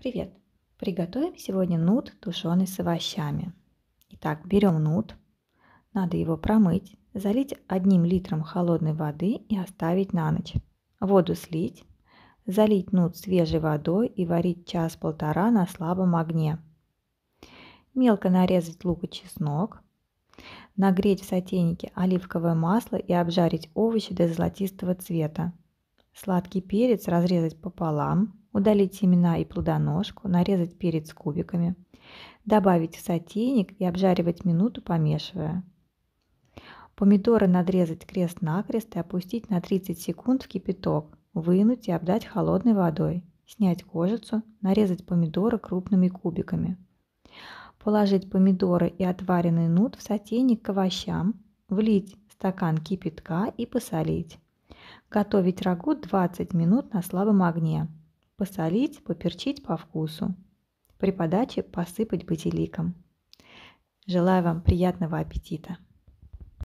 Привет! Приготовим сегодня нут, тушеный с овощами. Итак, берем нут, надо его промыть, залить одним литром холодной воды и оставить на ночь. Воду слить, залить нут свежей водой и варить час-полтора на слабом огне. Мелко нарезать лук и чеснок. Нагреть в сотейнике оливковое масло и обжарить овощи до золотистого цвета. Сладкий перец разрезать пополам, удалить семена и плодоножку, нарезать перец кубиками, добавить в сотейник и обжаривать минуту, помешивая. Помидоры надрезать крест-накрест и опустить на 30 секунд в кипяток, вынуть и обдать холодной водой, снять кожицу, нарезать помидоры крупными кубиками. Положить помидоры и отваренный нут в сотейник к овощам, влить стакан кипятка и посолить. Готовить рагу 20 минут на слабом огне. Посолить, поперчить по вкусу. При подаче посыпать базиликом. Желаю вам приятного аппетита!